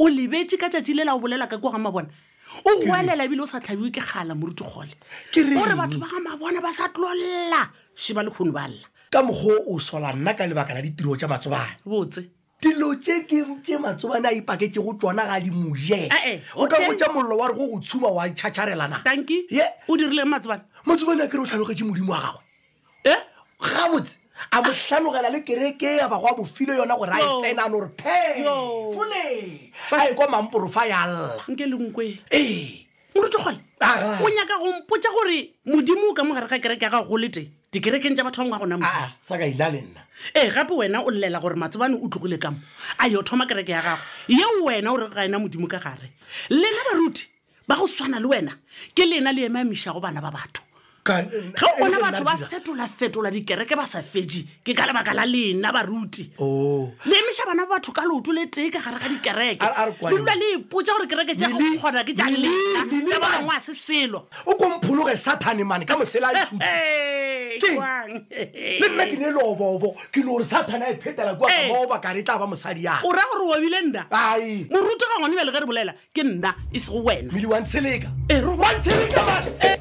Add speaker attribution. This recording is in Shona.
Speaker 1: o lebetse ka tšatši lela o bolela ka kua ga mabona o goelela ebile o sa tlhabiwe ke kgala moruti kgole ore batho ba ga mabona ba sa tlolla sheba le kgono balla ka mokgwa
Speaker 2: o sola nna ka lebaka la ditiro tša matsobane botse dilo tše ke matsobane a ipaketse go tsona ga di moje o ka botsa mollo wa re go go tshuma wa tšhatšharelana tanki o dirile matsobane matsobane a kere o tlhalogetse modimo wa gagwe e gabotse a mohlanogela le kereke ya bago a mofile yona gore a e tsenano gore phe fole
Speaker 1: a e kwa mamporofa ya llanke morutogole o nyaka gompotsa gore modimo o ka mogare ga kereke ya gago go lete dikerekeng tsa batho bangwe ga gona mosakaila lenna ee gape wena o llela gore matsebane o tlogile ka mo a yo thoma kereke ya gago yeo wena o re ga ena modimo ka gare lena baruti ba go tshwana le wena ke lena le emeamišago bana ba batho
Speaker 2: ge o bona eh, batho ba
Speaker 1: fetola-fetola dikereke ba sa fetse ke ka lebaka la lena baruti oh. le emiša bana ba batho ka leoto le tee ka gare ga dikerekeleula le ipotsa gore kereke ja go kgona ke ja lena ja balangwe a se selo
Speaker 2: o komphologe satane mane ka mosela a
Speaker 1: dithuti le nna ke
Speaker 2: ne e lobobo ke le gore satane a e phetela kua kamaoba kare e tla ba mosadi yana o raya
Speaker 1: gore oabile nna moruti ga ngwane bale ge re bolela ke nna e sego wena mediwantsheleka ee eh, wantsheleka mane eh.